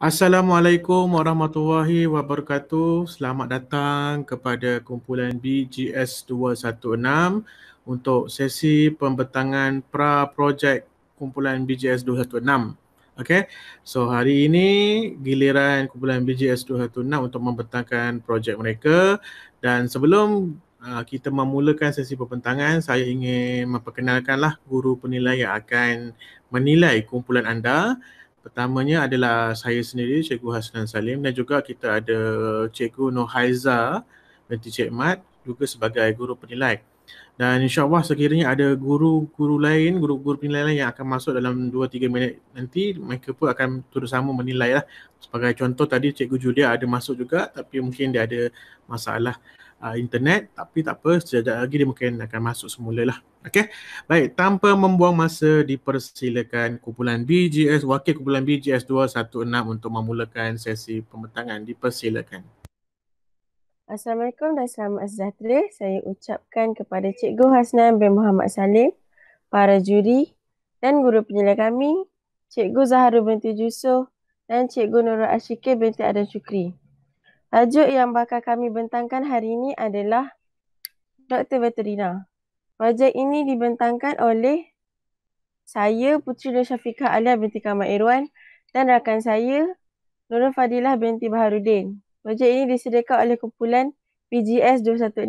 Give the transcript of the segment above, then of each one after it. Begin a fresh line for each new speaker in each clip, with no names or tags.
Assalamualaikum warahmatullahi wabarakatuh. Selamat datang kepada kumpulan BGS 216 untuk sesi pembentangan pra projek kumpulan BGS 216. Okey. So hari ini giliran kumpulan BGS 216 untuk membentangkan projek mereka dan sebelum uh, kita memulakan sesi pembentangan, saya ingin memperkenalkanlah guru penilai yang akan menilai kumpulan anda. Pertamanya adalah saya sendiri Cikgu Hasnan Salim dan juga kita ada Cikgu Nohaiza binti Cik Mat juga sebagai guru penilai. Dan insyaAllah sekiranya ada guru-guru lain, guru-guru penilai lain yang akan masuk dalam 2-3 minit nanti mereka pun akan turut sama menilai lah. Sebagai contoh tadi Cikgu Julia ada masuk juga tapi mungkin dia ada masalah uh, internet tapi tak apa sejajar lagi dia mungkin akan masuk semula lah okey baik tanpa membuang masa dipersilakan kumpulan BGS wakil kumpulan BGS 216 untuk memulakan sesi pembentangan dipersilakan
Assalamualaikum dan selamat sejahtera. Saya ucapkan kepada Cikgu Hasnan bin Muhammad Salim, para juri dan guru penilai kami, Cikgu Zaharu binti Jusuf dan Cikgu Nurul Ashikir binti Adan Syukri. Tajuk yang bakal kami bentangkan hari ini adalah Dr. Veterina. Projek ini dibentangkan oleh saya, Putri Nur Syafiqah Alia binti Kamal Irwan dan rakan saya, Nurul Fadilah binti Baharudin. Projek ini disediakan oleh kumpulan PGS 216.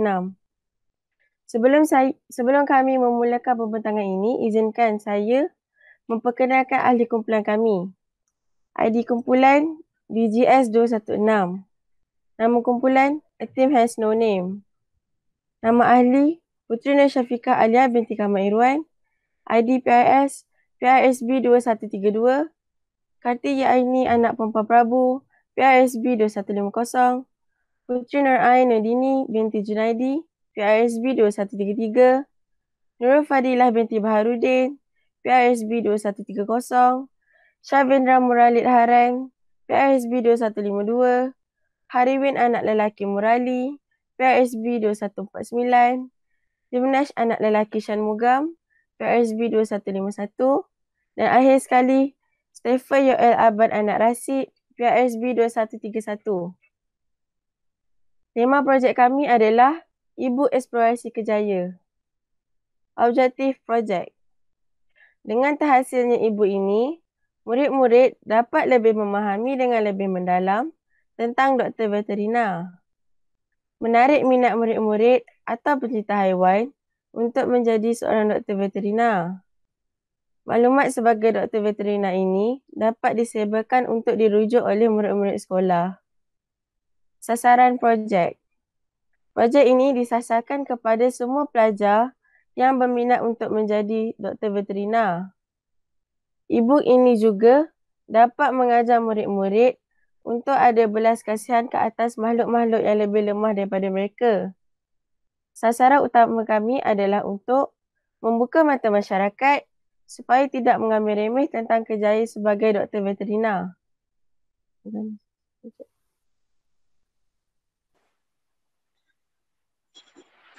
Sebelum saya, sebelum kami memulakan pembentangan ini, izinkan saya memperkenalkan ahli kumpulan kami. ID kumpulan BGS 216. Nama kumpulan, a team has no name. Nama ahli, Putri Nur Syafiqah Alia binti Kamal Irwan. ID PIS, PISB 2132. Karti Yaini anak perempuan Prabu, PISB 2150. Putri Nur Ain Nadini binti Junaidi, PISB 2133. Nur Fadilah binti Baharudin, PISB 2130. Syavindra Muralid Haran, PISB 2152. Hariwin anak lelaki Murali, PRSB 2149, Jimnash anak lelaki Shanmugam, PRSB 2151, dan akhir sekali, Stephen Yoel Abad anak Rasid, PRSB 2131. Tema projek kami adalah Ibu Eksplorasi Kejaya. Objektif projek. Dengan terhasilnya ibu ini, murid-murid dapat lebih memahami dengan lebih mendalam tentang doktor veterina. Menarik minat murid-murid atau pencinta haiwan untuk menjadi seorang doktor veterina. Maklumat sebagai doktor veterina ini dapat disebarkan untuk dirujuk oleh murid-murid sekolah. Sasaran projek. Projek ini disasarkan kepada semua pelajar yang berminat untuk menjadi doktor veterina. Ibu ini juga dapat mengajar murid-murid untuk ada belas kasihan ke atas makhluk-makhluk yang lebih lemah daripada mereka. Sasaran utama kami adalah untuk membuka mata masyarakat supaya tidak mengambil remeh tentang kerjaya sebagai doktor veterina.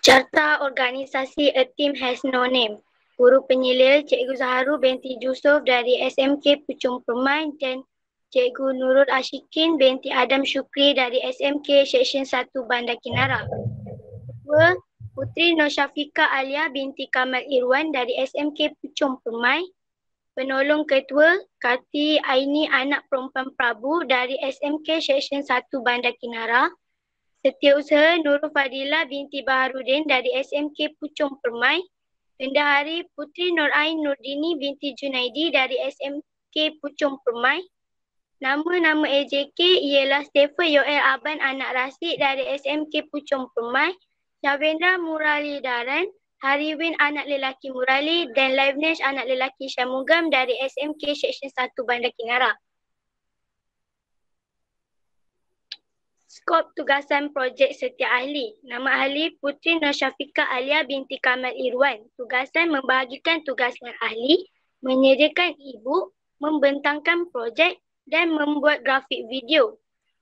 Carta organisasi A Team Has No Name. Guru penyelia Cikgu Zaharu binti Yusof dari SMK Pucung Permain dan Cikgu Nurul Ashikin binti Adam Shukri dari SMK Seksyen 1 Bandar Kinara. Kedua, Puteri Nur Syafiqah Alia binti Kamal Irwan dari SMK Pucung Permai. Penolong Ketua Kati Aini anak perempuan Prabu dari SMK Seksyen 1 Bandar Kinara. Setiausaha Nurul Fadila binti Baharudin dari SMK Pucung Permai. Pendahari Puteri Nur Ain Nurdini binti Junaidi dari SMK Pucung Permai. Nama-nama AJK ialah Stephen Yoel Aban Anak Rasid dari SMK Pucung Permai, Syavendra Murali Daran, Hariwin Anak Lelaki Murali dan Livenesh Anak Lelaki Syamugam dari SMK Seksyen 1 Bandar Kingara. Skop tugasan projek setiap ahli. Nama ahli Putri Nur Syafiqah Alia binti Kamal Irwan. Tugasan membahagikan tugasan ahli, menyediakan ibu, membentangkan projek, dan membuat grafik video.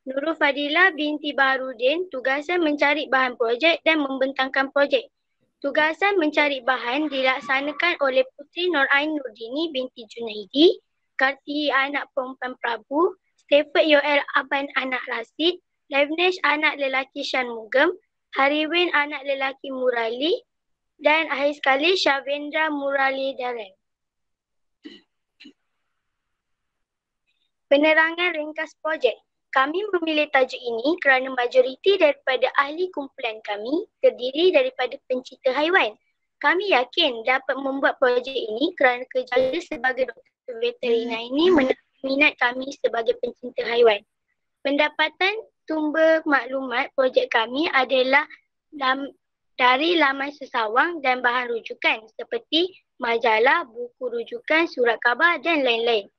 Nurul Fadila binti Barudin tugasan mencari bahan projek dan membentangkan projek. Tugasan mencari bahan dilaksanakan oleh Puteri Nur Ain Nurdini binti Junaidi, karti anak perempuan Prabu, Stafford Yoel Aban anak Rasid, Levnesh anak lelaki Shan Mugam, Hariwin anak lelaki Murali dan akhir sekali Shavendra Murali Darren. Penerangan Ringkas Projek. Kami memilih tajuk ini kerana majoriti daripada ahli kumpulan kami terdiri daripada pencipta haiwan. Kami yakin dapat membuat projek ini kerana kerjaya sebagai doktor veterina ini menarik minat kami sebagai pencinta haiwan. Pendapatan sumber maklumat projek kami adalah dari laman sesawang dan bahan rujukan seperti majalah, buku rujukan, surat khabar dan lain-lain.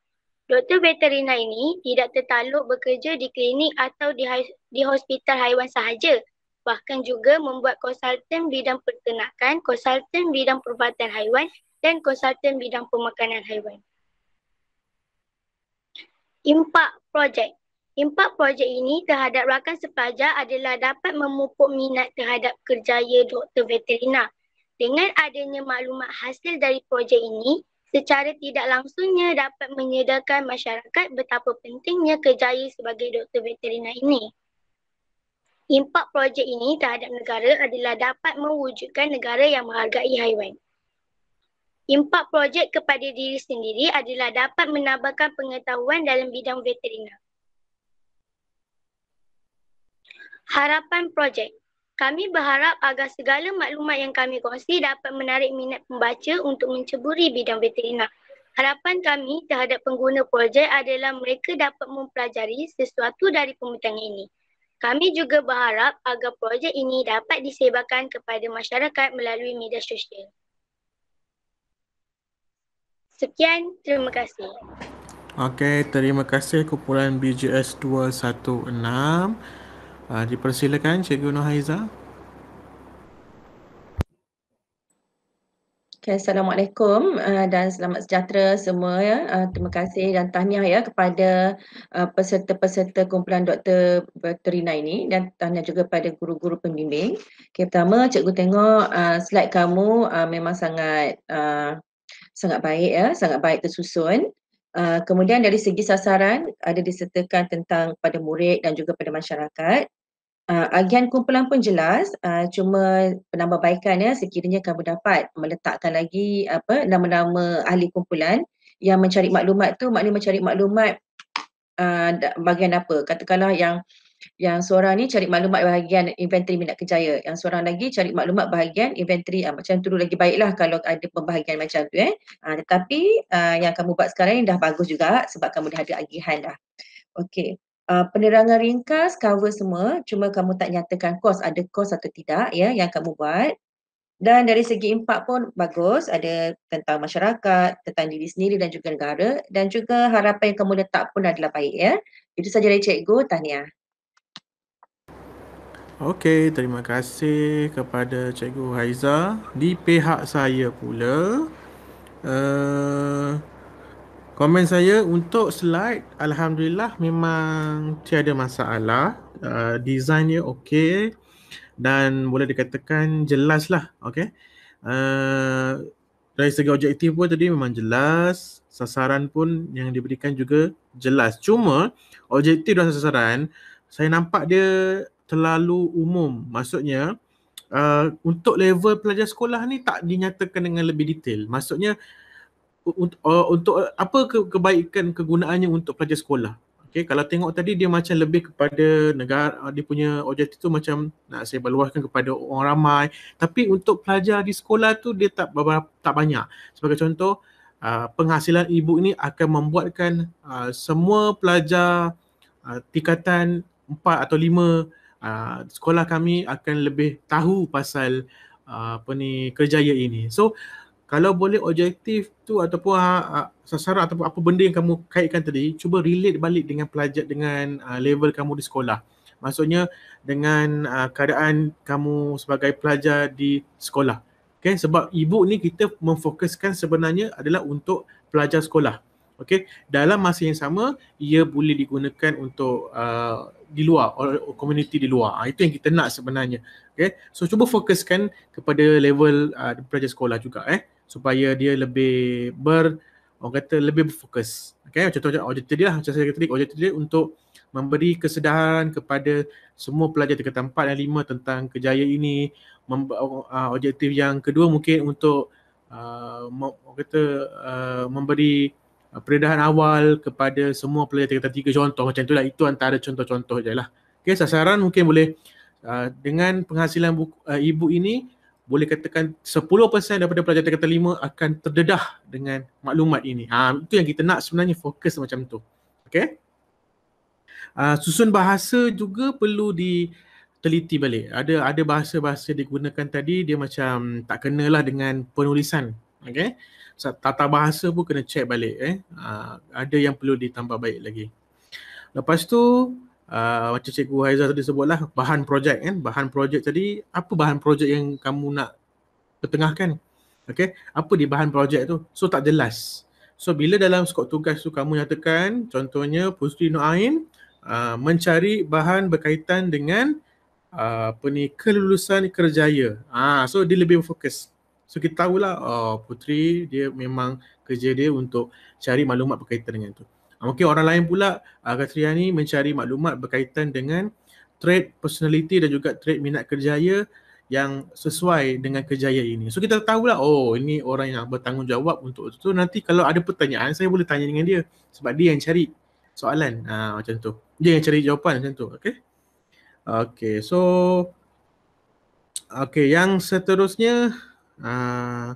Doktor veterina ini tidak tertaluk bekerja di klinik atau di, di hospital haiwan sahaja. Bahkan juga membuat konsultan bidang pertenakan, konsultan bidang perubatan haiwan dan konsultan bidang pemakanan haiwan. Impak projek. Impak projek ini terhadap rakan sepelajar adalah dapat memupuk minat terhadap kerjaya doktor veterina. Dengan adanya maklumat hasil dari projek ini, secara tidak langsungnya dapat menyedarkan masyarakat betapa pentingnya kerjaya sebagai doktor veterina ini. Impak projek ini terhadap negara adalah dapat mewujudkan negara yang menghargai haiwan. Impak projek kepada diri sendiri adalah dapat menambahkan pengetahuan dalam bidang veterina. Harapan projek kami berharap agar segala maklumat yang kami kongsi dapat menarik minat pembaca untuk menceburi bidang veterina. Harapan kami terhadap pengguna projek adalah mereka dapat mempelajari sesuatu dari pembentang ini. Kami juga berharap agar projek ini dapat disebarkan kepada masyarakat melalui media sosial. Sekian, terima kasih.
Okey, terima kasih kumpulan BGS 216. Uh, dipersilakan Cikgu Nur Haiza.
Okay, Assalamualaikum uh, dan selamat sejahtera semua. Ya. Uh, terima kasih dan tahniah ya kepada uh, peserta-peserta kumpulan Dr. veterina ini dan tahniah juga kepada guru-guru pembimbing. Okay, pertama, cikgu tengok uh, slide kamu uh, memang sangat uh, sangat baik ya, sangat baik tersusun. Uh, kemudian dari segi sasaran ada disertakan tentang pada murid dan juga pada masyarakat Uh, agian kumpulan pun jelas, uh, cuma penambahbaikan ya sekiranya kamu dapat meletakkan lagi apa nama-nama ahli kumpulan yang mencari maklumat tu maknanya mencari maklumat uh, ah, bagian apa. Katakanlah yang yang seorang ni cari maklumat bahagian inventory minat kejaya. Yang seorang lagi cari maklumat bahagian inventory. Uh, macam tu lagi baiklah kalau ada pembahagian macam tu. Eh. Uh, tetapi uh, yang kamu buat sekarang ni dah bagus juga sebab kamu dah ada agihan dah. Okay. Ah, penerangan ringkas cover semua cuma kamu tak nyatakan kos ada kos atau tidak ya yang kamu buat dan dari segi impak pun bagus ada tentang masyarakat tentang diri sendiri dan juga negara dan juga harapan yang kamu letak pun adalah baik ya itu saja dari cikgu tahniah
Okey, terima kasih kepada Cikgu Haiza. Di pihak saya pula, uh, komen saya untuk slide alhamdulillah memang tiada masalah uh, design dia okey dan boleh dikatakan jelas lah okey uh, dari segi objektif pun tadi memang jelas sasaran pun yang diberikan juga jelas cuma objektif dan sasaran saya nampak dia terlalu umum maksudnya uh, untuk level pelajar sekolah ni tak dinyatakan dengan lebih detail maksudnya Uh, untuk apa kebaikan kegunaannya untuk pelajar sekolah. Okay, kalau tengok tadi dia macam lebih kepada negara uh, dia punya objektif tu macam nak saya berluaskan kepada orang ramai tapi untuk pelajar di sekolah tu dia tak berapa, tak banyak. Sebagai contoh uh, penghasilan ibu ini akan membuatkan semua pelajar tingkatan 4 atau 5 sekolah kami akan lebih tahu pasal apa ni kerjaya ini. So kalau boleh objektif tu ataupun uh, sasaran ataupun apa benda yang kamu kaitkan tadi cuba relate balik dengan pelajar dengan uh, level kamu di sekolah maksudnya dengan uh, keadaan kamu sebagai pelajar di sekolah Okay, sebab ibu ni kita memfokuskan sebenarnya adalah untuk pelajar sekolah Okay, dalam masa yang sama ia boleh digunakan untuk uh, di luar or community di luar. Ha, itu yang kita nak sebenarnya. Okay. So cuba fokuskan kepada level uh, pelajar sekolah juga eh supaya dia lebih ber orang kata lebih berfokus. Okay, macam contoh objektif dia lah. Macam saya kata tadi, objektif dia untuk memberi kesedaran kepada semua pelajar di tempat yang lima tentang kejayaan ini. Mem- uh, objektif yang kedua mungkin untuk uh, orang kata uh, memberi uh, peredahan awal kepada semua pelajar tingkatan tiga contoh macam itulah itu antara contoh-contoh je lah. sasaran mungkin boleh uh, dengan penghasilan buku, uh, e ini boleh katakan 10% daripada pelajar tingkatan 5 akan terdedah dengan maklumat ini. Ha, itu yang kita nak sebenarnya fokus macam tu. Okay. Ha, susun bahasa juga perlu di teliti balik. Ada ada bahasa-bahasa digunakan tadi dia macam tak kenalah dengan penulisan. Okey. So, tata bahasa pun kena check balik. Eh. Ha, ada yang perlu ditambah baik lagi. Lepas tu uh, macam Cikgu Haizah tadi sebutlah bahan projek kan bahan projek tadi apa bahan projek yang kamu nak ketengahkan? Okay? apa di bahan projek tu so tak jelas so bila dalam skop tugas tu kamu nyatakan contohnya Puteri Nur Ain uh, mencari bahan berkaitan dengan uh, apa ni kelulusan kerjaya ah uh, so dia lebih fokus so kita tahulah oh, Putri dia memang kerja dia untuk cari maklumat berkaitan dengan tu Ah, mungkin orang lain pula Agatria ah, ni mencari maklumat berkaitan dengan trait personality dan juga trait minat kerjaya yang sesuai dengan kerjaya ini. So kita tahu lah oh ini orang yang bertanggungjawab untuk itu. So, nanti kalau ada pertanyaan saya boleh tanya dengan dia sebab dia yang cari soalan uh, macam tu. Dia yang cari jawapan macam tu. Okay. Okay so Okay yang seterusnya uh,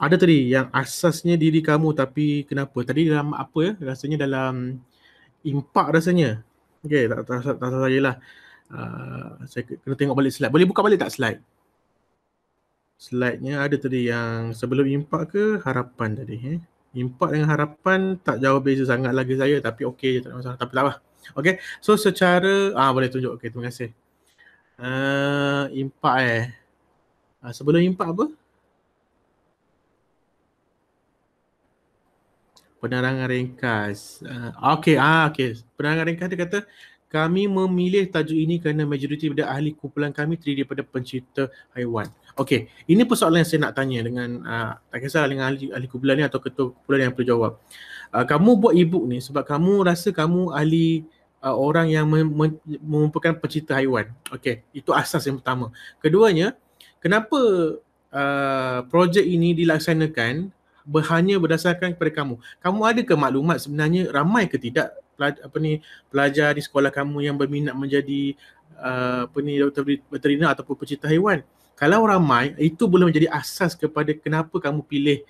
ada tadi yang asasnya diri kamu tapi kenapa tadi dalam apa ya rasanya dalam impak rasanya okey tak terasa tak terasa ah, saya lah uh, saya kena tengok balik slide boleh buka balik tak slide slide-nya ada tadi yang sebelum impak ke harapan tadi eh impak dengan harapan tak jauh beza sangat lagi lah saya tapi okey je tak ada masalah tapi tak apa lah. okey so secara ah boleh tunjuk okey terima kasih uh, impak eh uh, sebelum impak apa penerangan ringkas. Uh, okay, ah, okay. Ah, penerangan ringkas dia kata, kami memilih tajuk ini kerana majoriti daripada ahli kumpulan kami terdiri daripada pencipta haiwan. Okay, ini persoalan yang saya nak tanya dengan, uh, tak kisah dengan ahli, ahli kumpulan ni atau ketua kumpulan yang perlu jawab. Uh, kamu buat e-book ni sebab kamu rasa kamu ahli uh, orang yang mengumpulkan mem- pencipta haiwan. Okay, itu asas yang pertama. Keduanya, kenapa uh, projek ini dilaksanakan hanya berdasarkan kepada kamu. Kamu ada ke maklumat sebenarnya ramai ke tidak apa ni pelajar di sekolah kamu yang berminat menjadi uh, apa ni doktor veterina ataupun pencipta haiwan? Kalau ramai, itu boleh menjadi asas kepada kenapa kamu pilih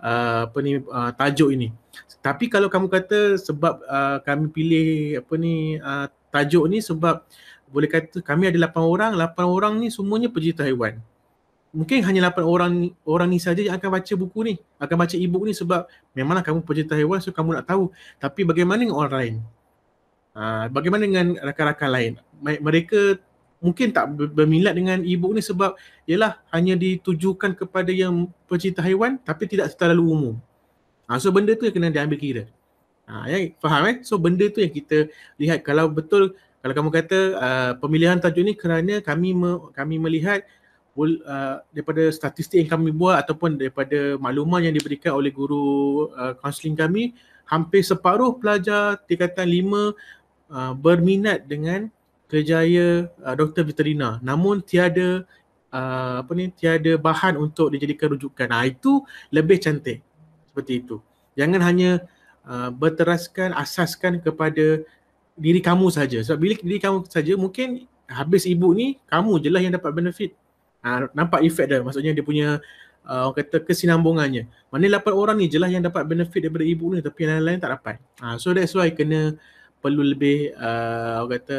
uh, apa ni uh, tajuk ini. Tapi kalau kamu kata sebab uh, kami pilih apa ni uh, tajuk ni sebab boleh kata kami ada 8 orang, 8 orang ni semuanya pencipta haiwan mungkin hanya lapan orang ni, orang ni saja yang akan baca buku ni, akan baca e-book ni sebab memanglah kamu pencinta hewan so kamu nak tahu. Tapi bagaimana dengan orang lain? Ha, bagaimana dengan rakan-rakan lain? Mereka mungkin tak berminat dengan e-book ni sebab ialah hanya ditujukan kepada yang pencinta hewan, tapi tidak secara umum. Ha, so benda tu yang kena diambil kira. Ha, ya, faham eh? So benda tu yang kita lihat kalau betul kalau kamu kata uh, pemilihan tajuk ni kerana kami me, kami melihat uh, daripada statistik yang kami buat ataupun daripada makluman yang diberikan oleh guru uh, counseling kami hampir separuh pelajar tingkatan lima uh, berminat dengan kerjaya uh, Dr. Veterina namun tiada uh, apa ni tiada bahan untuk dijadikan rujukan. Nah itu lebih cantik seperti itu. Jangan hanya uh, berteraskan asaskan kepada diri kamu saja. Sebab bila diri kamu saja mungkin habis ibu ni kamu jelah yang dapat benefit. Ah, nampak efek dia maksudnya dia punya uh, orang kata kesinambungannya mana lapan orang ni jelah yang dapat benefit daripada ibu ni tapi yang lain-lain tak dapat uh, so that's why kena perlu lebih uh, orang kata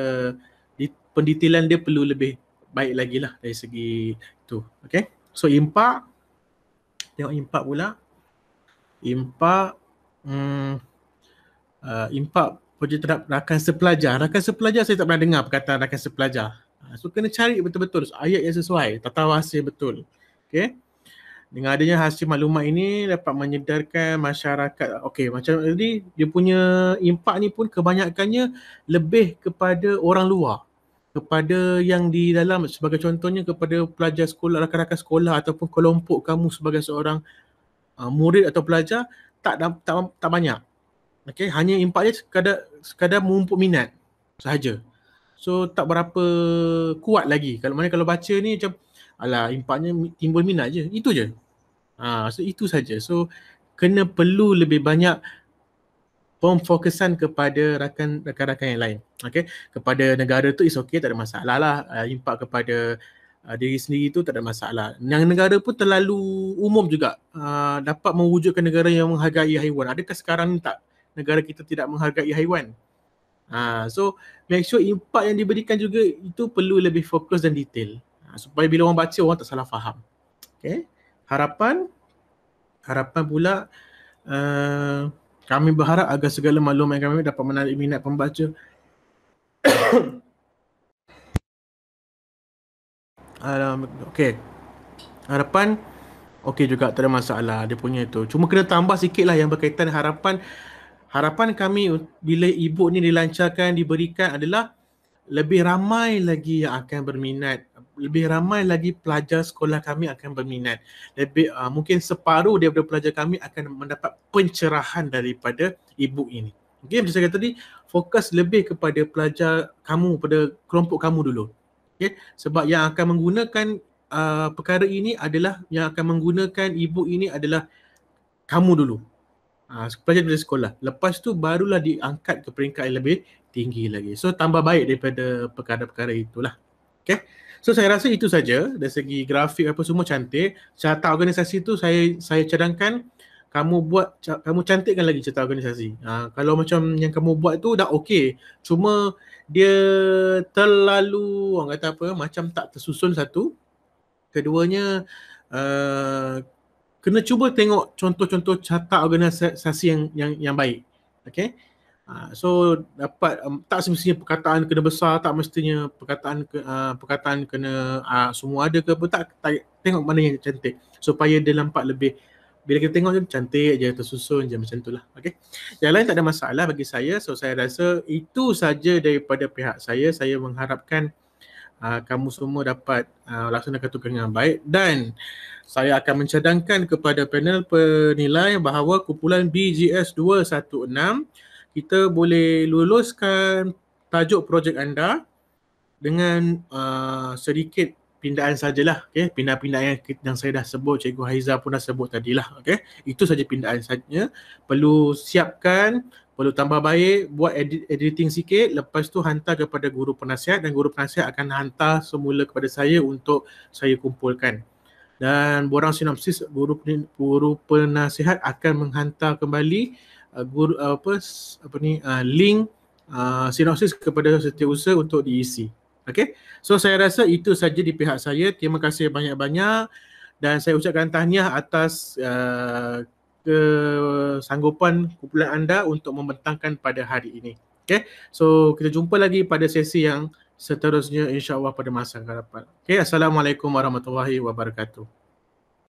di, pendetailan dia perlu lebih baik lagi lah dari segi tu okay so impak tengok impak pula impak hmm, uh, impak projek terhadap rakan sepelajar rakan sepelajar saya tak pernah dengar perkataan rakan sepelajar Ha, so kena cari betul-betul ayat yang sesuai, tata wasir betul. Okay. Dengan adanya hasil maklumat ini dapat menyedarkan masyarakat. Okay macam tadi dia punya impak ni pun kebanyakannya lebih kepada orang luar. Kepada yang di dalam sebagai contohnya kepada pelajar sekolah, rakan-rakan sekolah ataupun kelompok kamu sebagai seorang uh, murid atau pelajar tak tak, tak, tak banyak. Okay hanya impak dia sekadar, sekadar mumpuk minat sahaja. So tak berapa kuat lagi. Kalau mana kalau baca ni macam alah impaknya timbul minat je. Itu je. Ha, so itu saja. So kena perlu lebih banyak pemfokusan kepada rakan, rakan-rakan yang lain. Okay. Kepada negara tu is okay tak ada masalah lah. Uh, ah, impak kepada uh, diri sendiri tu tak ada masalah. Yang negara pun terlalu umum juga uh, dapat mewujudkan negara yang menghargai haiwan. Adakah sekarang ni tak negara kita tidak menghargai haiwan? Ha, so make sure impact yang diberikan juga itu perlu lebih fokus dan detail. Ha, supaya bila orang baca orang tak salah faham. Okay. Harapan. Harapan pula uh, kami berharap agar segala maklumat yang kami dapat menarik minat pembaca. Alam, okay. Harapan okay juga tak ada masalah dia punya tu. Cuma kena tambah sikit lah yang berkaitan harapan harapan kami bila e-book ni dilancarkan diberikan adalah lebih ramai lagi yang akan berminat lebih ramai lagi pelajar sekolah kami akan berminat lebih uh, mungkin separuh daripada pelajar kami akan mendapat pencerahan daripada e-book ini okey macam saya kata tadi fokus lebih kepada pelajar kamu pada kelompok kamu dulu okey sebab yang akan menggunakan uh, perkara ini adalah yang akan menggunakan e-book ini adalah kamu dulu Uh, pelajar dari sekolah. Lepas tu barulah diangkat ke peringkat yang lebih tinggi lagi. So tambah baik daripada perkara-perkara itulah. Okay. So saya rasa itu saja dari segi grafik apa semua cantik. Carta organisasi tu saya saya cadangkan kamu buat kamu cantikkan lagi carta organisasi. Ha, kalau macam yang kamu buat tu dah okey. Cuma dia terlalu orang kata apa macam tak tersusun satu. Keduanya uh, kena cuba tengok contoh-contoh carta organisasi yang yang yang baik. Okay. Ah, so dapat um, tak semestinya perkataan kena besar, tak mestinya perkataan ke, uh, perkataan kena uh, semua ada ke apa, tak, tak tengok mana yang cantik supaya dia nampak lebih bila kita tengok je cantik je tersusun je macam tu lah. Okay. Yang lain tak ada masalah bagi saya. So saya rasa itu saja daripada pihak saya. Saya mengharapkan uh, kamu semua dapat uh, laksanakan tugas dengan baik dan saya akan mencadangkan kepada panel penilai bahawa kumpulan BGS 216 kita boleh luluskan tajuk projek anda dengan uh, sedikit pindaan sajalah okay? pindah-pindah yang yang saya dah sebut cikgu Haiza pun dah sebut tadilah okay? itu saja pindaan sajanya perlu siapkan perlu tambah baik, buat edit, editing sikit, lepas tu hantar kepada guru penasihat dan guru penasihat akan hantar semula kepada saya untuk saya kumpulkan. Dan borang sinopsis guru guru penasihat akan menghantar kembali uh, guru uh, apa apa ni uh, link uh, sinopsis kepada setiausaha untuk diisi. Okay, so saya rasa itu saja di pihak saya. Terima kasih banyak-banyak dan saya ucapkan tahniah atas uh, kesanggupan eh, kumpulan anda untuk membentangkan pada hari ini. Okay, so kita jumpa lagi pada sesi yang seterusnya insyaAllah pada masa yang akan dapat. Okay, Assalamualaikum warahmatullahi wabarakatuh.